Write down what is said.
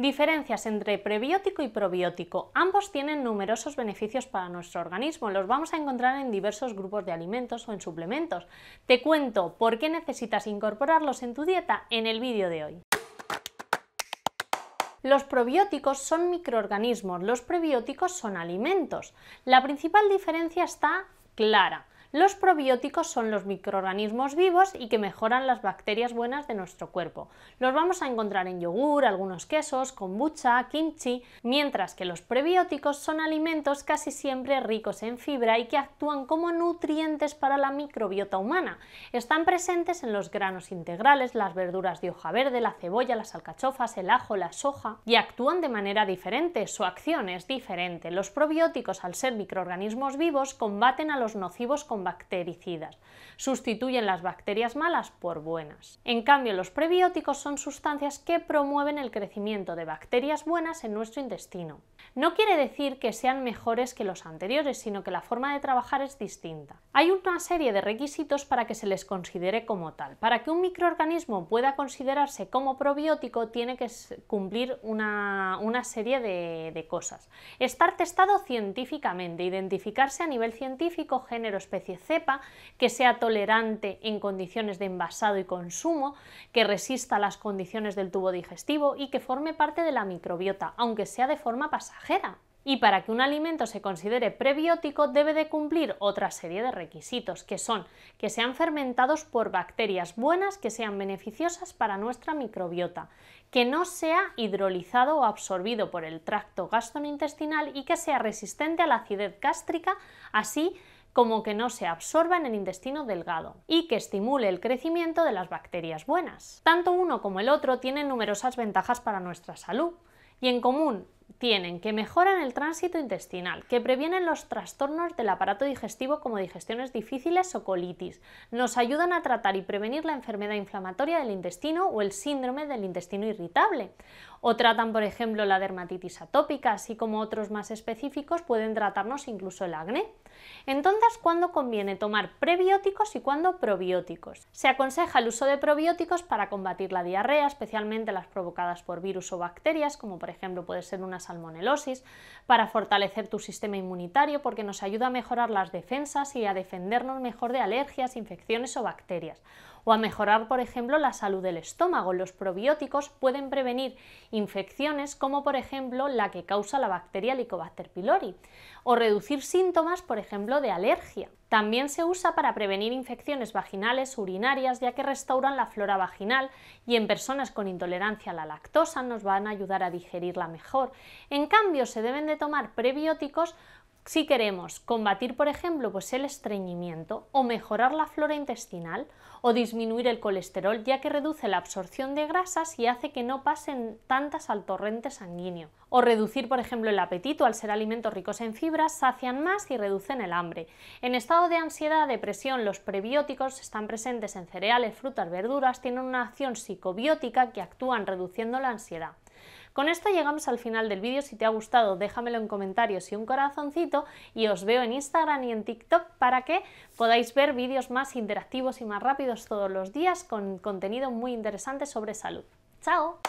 Diferencias entre prebiótico y probiótico. Ambos tienen numerosos beneficios para nuestro organismo. Los vamos a encontrar en diversos grupos de alimentos o en suplementos. Te cuento por qué necesitas incorporarlos en tu dieta en el vídeo de hoy. Los probióticos son microorganismos, los prebióticos son alimentos. La principal diferencia está clara. Los probióticos son los microorganismos vivos y que mejoran las bacterias buenas de nuestro cuerpo. Los vamos a encontrar en yogur, algunos quesos, kombucha, kimchi, mientras que los prebióticos son alimentos casi siempre ricos en fibra y que actúan como nutrientes para la microbiota humana. Están presentes en los granos integrales, las verduras de hoja verde, la cebolla, las alcachofas, el ajo, la soja y actúan de manera diferente, su acción es diferente. Los probióticos, al ser microorganismos vivos, combaten a los nocivos bactericidas. Sustituyen las bacterias malas por buenas. En cambio, los prebióticos son sustancias que promueven el crecimiento de bacterias buenas en nuestro intestino. No quiere decir que sean mejores que los anteriores, sino que la forma de trabajar es distinta. Hay una serie de requisitos para que se les considere como tal. Para que un microorganismo pueda considerarse como probiótico tiene que cumplir una, serie de, cosas. Estar testado científicamente, identificarse a nivel científico, género, especial cepa, que sea tolerante en condiciones de envasado y consumo, que resista las condiciones del tubo digestivo y que forme parte de la microbiota, aunque sea de forma pasajera. Y para que un alimento se considere prebiótico debe de cumplir otra serie de requisitos, que son que sean fermentados por bacterias buenas que sean beneficiosas para nuestra microbiota, que no sea hidrolizado o absorbido por el tracto gastrointestinal y que sea resistente a la acidez gástrica, así como que no se absorba en el intestino delgado y que estimule el crecimiento de las bacterias buenas. Tanto uno como el otro tienen numerosas ventajas para nuestra salud y en común tienen que mejoran el tránsito intestinal, que previenen los trastornos del aparato digestivo como digestiones difíciles o colitis, nos ayudan a tratar y prevenir la enfermedad inflamatoria del intestino o el síndrome del intestino irritable, o tratan, por ejemplo, la dermatitis atópica, así como otros más específicos pueden tratarnos incluso el acné. Entonces, ¿cuándo conviene tomar prebióticos y cuándo probióticos? Se aconseja el uso de probióticos para combatir la diarrea, especialmente las provocadas por virus o bacterias, como por ejemplo puede ser una salmonelosis, para fortalecer tu sistema inmunitario porque nos ayuda a mejorar las defensas y a defendernos mejor de alergias, infecciones o bacterias o a mejorar, por ejemplo, la salud del estómago. Los probióticos pueden prevenir infecciones como, por ejemplo, la que causa la bacteria Helicobacter pylori, o reducir síntomas, por ejemplo, de alergia. También se usa para prevenir infecciones vaginales urinarias ya que restauran la flora vaginal y en personas con intolerancia a la lactosa nos van a ayudar a digerirla mejor. En cambio, se deben de tomar prebióticos si queremos combatir, por ejemplo, pues el estreñimiento o mejorar la flora intestinal o disminuir el colesterol, ya que reduce la absorción de grasas y hace que no pasen tantas al torrente sanguíneo. O reducir, por ejemplo, el apetito al ser alimentos ricos en fibras, sacian más y reducen el hambre. En de ansiedad, depresión, los prebióticos están presentes en cereales, frutas, verduras, tienen una acción psicobiótica que actúan reduciendo la ansiedad. Con esto llegamos al final del vídeo, si te ha gustado déjamelo en comentarios y un corazoncito y os veo en Instagram y en TikTok para que podáis ver vídeos más interactivos y más rápidos todos los días con contenido muy interesante sobre salud. ¡Chao!